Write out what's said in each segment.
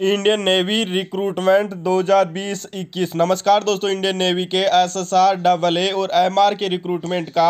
Indian navy recruitment 2020-21 नमस्कार दोस्तों Indian Navy के एसएसआर डबल ए और एमआर के रिक्रूटमेंट का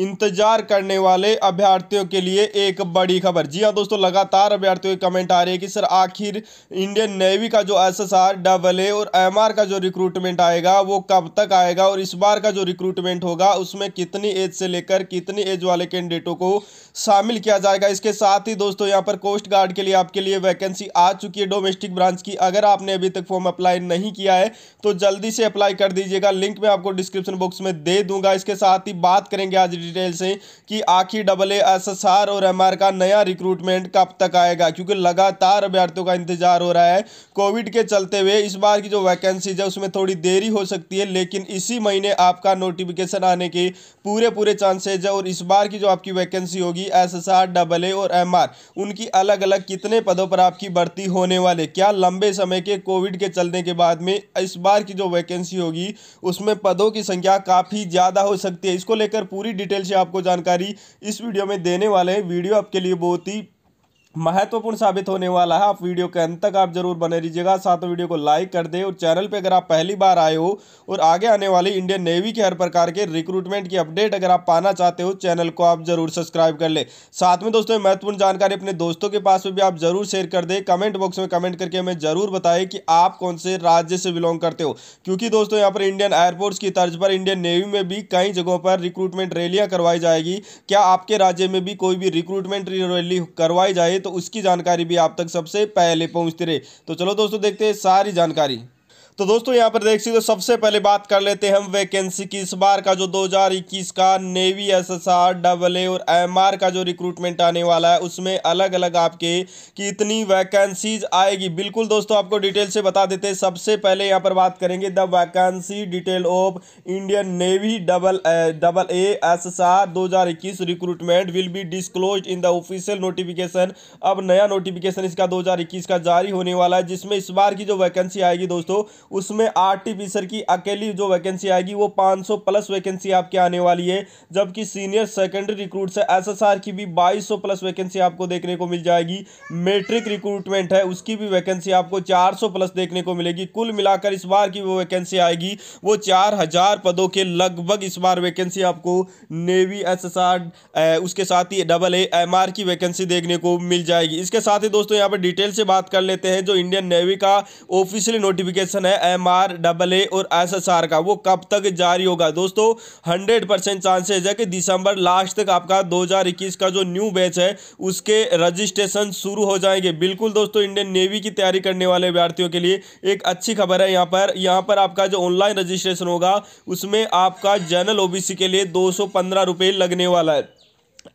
इंतजार करने वाले अभ्यर्थियों के लिए एक बड़ी खबर जी हाँ दोस्तों लगातार अभ्यर्थियों की कमेंट आ रही है कि सर आखिर इंडियन नेवी का जो S S R double A और एम आर का जो रिक्रूटमेंट आएगा वो कब तक आएगा और इस बार का जो रिक्रूटमेंट होगा उसमें कितनी एज से लेकर कितनी एज वाले कैंडिडेटों को शामिल किया जाएगा इसके साथ ही दोस्तों यहाँ पर कोस्ट गार्ड के लिए आपके लिए वैकेंसी आ चुकी है डोमेस्टिक ब्रांच की अगर आपने अभी तक फॉर्म अप्लाई नहीं किया है तो जल्दी से अप्लाई कर दीजिएगा लिंक मैं आपको डिस्क्रिप्शन बॉक्स में दे दूंगा इसके साथ ही बात करेंगे आज डिटेल से कि आखिर डबल ए एसएसआर और एमआर का नया रिक्रूटमेंट कब तक आएगा क्योंकि लगातार अभ्यर्थियों का इंतजार हो रहा है कोविड के चलते हुए इस बार की जो वैकेंसीज है उसमें थोड़ी देरी हो सकती है लेकिन इसी महीने आपका नोटिफिकेशन आने के पूरे पूरे चांसेज है और इस बार की जो आपकी वैकेंसी होगी S S R double A और एम आर उनकी अलग अलग कितने पदों पर आपकी भर्ती होने वाले क्या लंबे समय के कोविड के चलने के बाद में इस बार की जो वैकेंसी होगी उसमें पदों की संख्या काफ़ी ज़्यादा हो सकती है इसको लेकर पूरी डिटेल डिटेल से आपको जानकारी इस वीडियो में देने वाले हैं वीडियो आपके लिए बहुत ही महत्वपूर्ण साबित होने वाला है आप वीडियो के अंत तक आप जरूर बने रहिएगा साथ में वीडियो को लाइक कर दें और चैनल पे अगर आप पहली बार आए हो और आगे आने वाली इंडियन नेवी के हर प्रकार के रिक्रूटमेंट की अपडेट अगर आप पाना चाहते हो चैनल को आप जरूर सब्सक्राइब कर ले साथ में दोस्तों महत्वपूर्ण जानकारी अपने दोस्तों के पास में भी आप जरूर शेयर कर दें कमेंट बॉक्स में कमेंट करके हमें जरूर बताएं कि आप कौन से राज्य से बिलोंग करते हो क्योंकि दोस्तों यहाँ पर इंडियन एयरफोर्स की तर्ज पर इंडियन नेवी में भी कई जगहों पर रिक्रूटमेंट रैलियाँ करवाई जाएगी क्या आपके राज्य में भी कोई भी रिक्रूटमेंट रैली करवाई जाए तो उसकी जानकारी भी आप तक सबसे पहले पहुंचती रहे तो चलो दोस्तों देखते हैं सारी जानकारी तो दोस्तों यहाँ पर देख सकते हो सबसे पहले बात कर लेते हैं हम वैकेंसी की इस बार का जो 2021 का नेवी एसएसआर डबल ए और एमआर का जो रिक्रूटमेंट आने वाला है उसमें अलग अलग आपके कितनी वैकेंसीज आएगी बिल्कुल दोस्तों आपको डिटेल से बता देते हैं सबसे पहले यहाँ पर बात करेंगे the vacancy detail of Indian Navy double double A S S R दो recruitment will be disclose in the official notification अब नया नोटिफिकेशन इसका इक्कीस का जारी होने वाला है जिसमें इस बार की जो वैकेंसी आएगी दोस्तों उसमें आर की अकेली जो वैकेंसी आएगी वो 500 प्लस वैकेंसी आपके आने वाली है जबकि सीनियर सेकेंडरी रिक्रूट से एस की भी 2200 प्लस वैकेंसी आपको देखने को मिल जाएगी मेट्रिक रिक्रूटमेंट है उसकी भी वैकेंसी आपको 400 प्लस देखने को मिलेगी कुल मिलाकर इस बार की वो वैकेंसी आएगी वो चार पदों के लगभग इस बार वैकेंसी आपको नेवी एस उसके साथ ही डबल ए एम की वैकेंसी देखने को मिल जाएगी इसके साथ ही दोस्तों यहाँ पर डिटेल से बात कर लेते हैं जो इंडियन नेवी का ऑफिशियली नोटिफिकेशन है है एम आर डबल ए और एस एस आर का वो कब तक जारी होगा दोस्तों हंड्रेड परसेंट चांसेज है कि दिसंबर लास्ट तक आपका दो हज़ार इक्कीस का जो न्यू बैच है उसके रजिस्ट्रेशन शुरू हो जाएंगे बिल्कुल दोस्तों इंडियन नेवी की तैयारी करने वाले विद्यार्थियों के लिए एक अच्छी खबर है यहाँ पर यहाँ पर आपका जो ऑनलाइन रजिस्ट्रेशन होगा उसमें आपका जनरल ओ के लिए दो लगने वाला है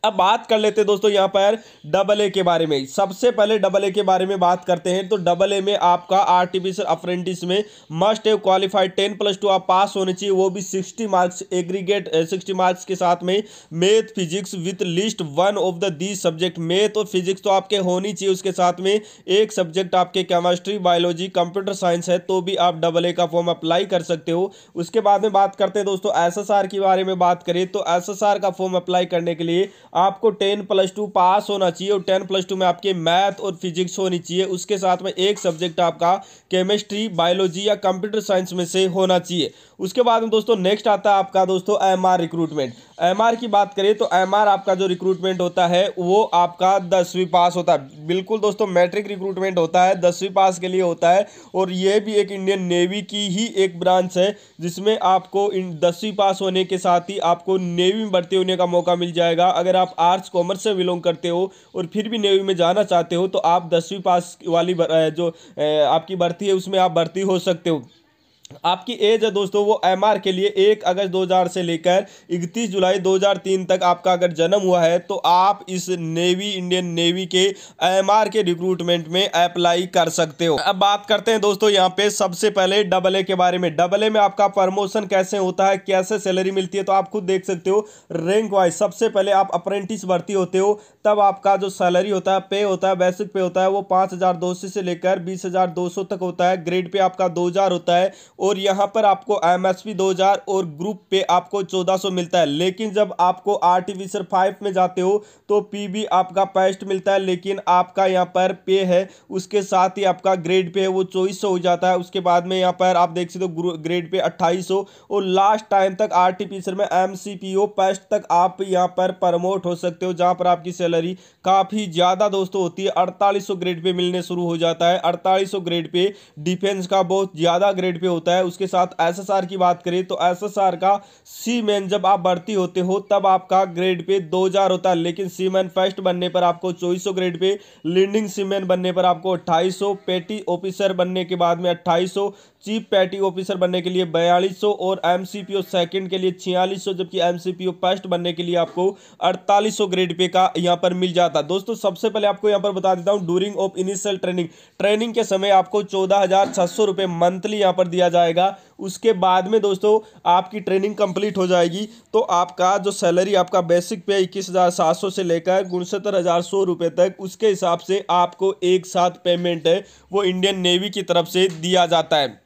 अब बात कर लेते हैं दोस्तों यहाँ पर डबल ए के बारे में सबसे पहले डबल ए के बारे में बात करते हैं तो डबल ए में आपका आर्टिफिशियल अप्रेंटिस में मस्ट है क्वालिफाइड टेन प्लस टू आप पास होने चाहिए वो भी sixty marks aggregate sixty marks के साथ में math physics with list one of the the subject math और फिजिक्स तो आपके होनी चाहिए उसके साथ में एक सब्जेक्ट आपके केमेस्ट्री बायोलॉजी कंप्यूटर साइंस है तो भी आप डबल ए का फॉर्म अप्लाई कर सकते हो उसके बाद में बात करते हैं दोस्तों एस के बारे में बात करें तो एस का फॉर्म अप्लाई करने के लिए आपको टेन प्लस टू पास होना चाहिए और टेन प्लस टू में आपके मैथ और फिजिक्स होनी चाहिए उसके साथ में एक सब्जेक्ट आपका केमिस्ट्री बायोलॉजी या कंप्यूटर साइंस में से होना चाहिए उसके बाद में दोस्तों नेक्स्ट आता है आपका दोस्तों एम रिक्रूटमेंट एम की बात करें तो एम आपका जो रिक्रूटमेंट होता है वो आपका दसवीं पास होता है बिल्कुल दोस्तों मैट्रिक रिक्रूटमेंट होता है दसवीं पास के लिए होता है और ये भी एक इंडियन नेवी की ही एक ब्रांच है जिसमें आपको दसवीं पास होने के साथ ही आपको नेवी में भर्ती होने का मौका मिल जाएगा अगर अगर आप आर्ट्स कॉमर्स से बिलोंग करते हो और फिर भी नेवी में जाना चाहते हो तो आप दसवीं पास वाली जो आपकी भर्ती है उसमें आप भर्ती हो सकते हो आपकी एज है दोस्तों वो एमआर के लिए एक अगस्त 2000 से लेकर इकतीस जुलाई 2003 तक आपका अगर जन्म हुआ है तो आप इस नेवी इंडियन नेवी के एमआर के रिक्रूटमेंट में अप्लाई कर सकते हो अब बात करते हैं दोस्तों यहाँ पे सबसे पहले डबल ए के बारे में डबल ए में आपका प्रमोशन कैसे होता है कैसे सैलरी मिलती है तो आप खुद देख सकते हो रैंक वाइज सबसे पहले आप अप्रेंटिस भर्ती होते हो तब आपका जो सैलरी होता है पे होता है बेसिक पे होता है वो पाँच से लेकर बीस तक होता है ग्रेड पे आपका दो होता है और यहाँ पर आपको एम एस पी दो हज़ार और ग्रुप पे आपको चौदह सौ मिलता है लेकिन जब आपको आर्टिफिशियल फाइव में जाते हो तो पी भी आपका पेस्ट मिलता है लेकिन आपका यहाँ पर पे है उसके साथ ही आपका ग्रेड पे है वो चौबीस हो जाता है उसके बाद में यहाँ पर आप देख सकते हो ग्रेड पे अट्ठाईस और लास्ट टाइम तक आर्टिफिशियल में एम सी पी ओ तक आप यहाँ पर प्रमोट हो सकते हो जहाँ पर आपकी सैलरी काफ़ी ज़्यादा दोस्तों होती है अड़तालीस ग्रेड पे मिलने शुरू हो जाता है अड़तालीस ग्रेड पे डिफेंस का बहुत ज़्यादा ग्रेड पे होता है होता है उसके साथ एसएसआर की बात करें तो एसएसआर का सी मैन जब आप भर्ती होते हो तब आपका ग्रेड पे दो हजार होता है लेकिन सी मैन फर्स्ट बनने पर आपको चौबीस सौ ग्रेड पे लीडिंग सी मैन बनने पर आपको अट्ठाईस सौ पेटी ऑफिसर बनने के बाद में अट्ठाईस सौ चीफ पैटी ऑफिसर बनने के लिए बयालीस और एम सेकंड ओ सेकेंड के लिए छियालीस जबकि एम सी फर्स्ट बनने के लिए आपको अड़तालीस ग्रेड पे का यहाँ पर मिल जाता दोस्तों सबसे पहले आपको यहाँ पर बता देता हूँ during of initial training training के समय आपको चौदह हजार छह सौ मंथली यहाँ पर दिया जाएगा उसके बाद में दोस्तों आपकी ट्रेनिंग कंप्लीट हो जाएगी तो आपका जो सैलरी आपका बेसिक पे इक्कीस हज़ार सात सौ से लेकर उनसत्तर हज़ार सौ रुपये तक उसके हिसाब से आपको एक साथ पेमेंट है वो इंडियन नेवी की तरफ से दिया जाता है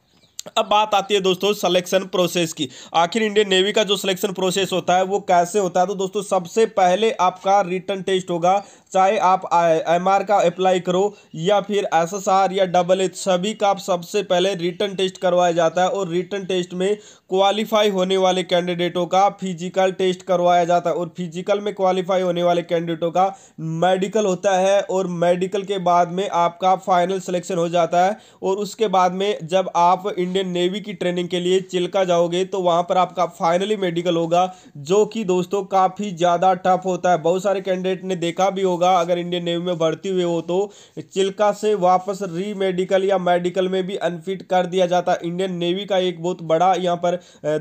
अब बात आती है दोस्तों सिलेक्शन प्रोसेस की आखिर इंडियन नेवी का जो सिलेक्शन प्रोसेस होता है वो कैसे होता है तो दोस्तों सबसे पहले आपका रिटर्न टेस्ट होगा चाहे आप एम का अप्लाई करो या फिर एस या डबल एच सभी का आप सबसे पहले रिटर्न टेस्ट करवाया जाता है और रिटर्न टेस्ट में क्वालिफाई होने वाले कैंडिडेटों का फिजिकल टेस्ट करवाया जाता है और फिजिकल में क्वालिफाई होने वाले कैंडिडेटों का मेडिकल होता है और मेडिकल के बाद में आपका फाइनल सिलेक्शन हो जाता है और उसके बाद में जब आप इंडियन नेवी की ट्रेनिंग के लिए चिल्का जाओगे तो वहाँ पर आपका फाइनली मेडिकल होगा जो कि दोस्तों काफ़ी ज़्यादा टफ होता है बहुत सारे कैंडिडेट ने देखा भी होगा होगा अगर इंडियन नेवी में भर्ती हुए हो तो चिल्का से वापस री मेडिकल या मेडिकल में भी अनफिट कर दिया जाता इंडियन नेवी का एक बहुत बड़ा यहाँ पर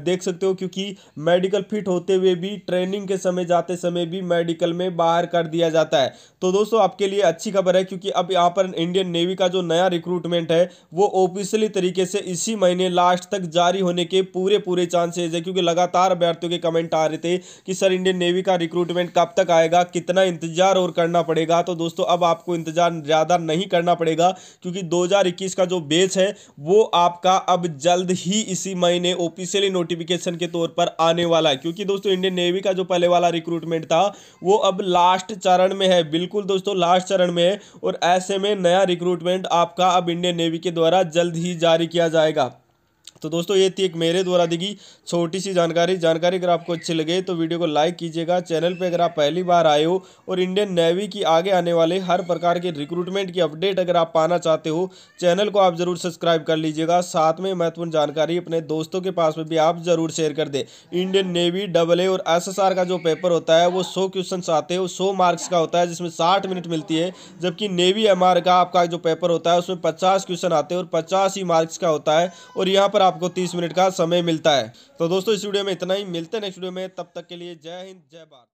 देख सकते हो क्योंकि मेडिकल फिट होते हुए भी ट्रेनिंग के समय जाते समय भी मेडिकल में बाहर कर दिया जाता है तो दोस्तों आपके लिए अच्छी खबर है क्योंकि अब यहाँ पर इंडियन नेवी का जो नया रिक्रूटमेंट है वो ऑफिशियली तरीके से इसी महीने लास्ट तक जारी होने के पूरे पूरे चांसेज है क्योंकि लगातार अभ्यर्थियों के कमेंट आ रहे थे कि सर इंडियन नेवी का रिक्रूटमेंट कब तक आएगा कितना इंतजार और करना करना पड़ेगा तो दोस्तों अब आपको इंतज़ार ज़्यादा नहीं करना पड़ेगा क्योंकि 2021 का जो बेच है वो आपका अब जल्द ही इसी महीने ऑफिशियली नोटिफिकेशन के तौर पर आने वाला है क्योंकि दोस्तों इंडियन नेवी का जो पहले वाला रिक्रूटमेंट था वो अब लास्ट चरण में है बिल्कुल दोस्तों लास्ट चरण में है और ऐसे में नया रिक्रूटमेंट आपका अब इंडियन नेवी के द्वारा जल्द ही जारी किया जाएगा तो दोस्तों ये थी एक मेरे द्वारा दी गई छोटी सी जानकारी जानकारी अगर आपको अच्छी लगे तो वीडियो को लाइक कीजिएगा चैनल पर अगर आप पहली बार आए हो और इंडियन नेवी की आगे आने वाले हर प्रकार के रिक्रूटमेंट की अपडेट अगर आप पाना चाहते हो चैनल को आप ज़रूर सब्सक्राइब कर लीजिएगा साथ में महत्वपूर्ण जानकारी अपने दोस्तों के पास में भी आप ज़रूर शेयर कर दें इंडियन नेवी डबल ए और एस का जो पेपर होता है वो सौ क्वेश्चन आते हैं सौ मार्क्स का होता है जिसमें साठ मिनट मिलती है जबकि नेवी एम का आपका जो पेपर होता है उसमें पचास क्वेश्चन आते हैं और पचास ही मार्क्स का होता है और यहाँ पर आप आपको तीस मिनट का समय मिलता है तो दोस्तों इस वीडियो में इतना ही मिलते हैं नेक्स्ट वीडियो में तब तक के लिए जय हिंद जय भारत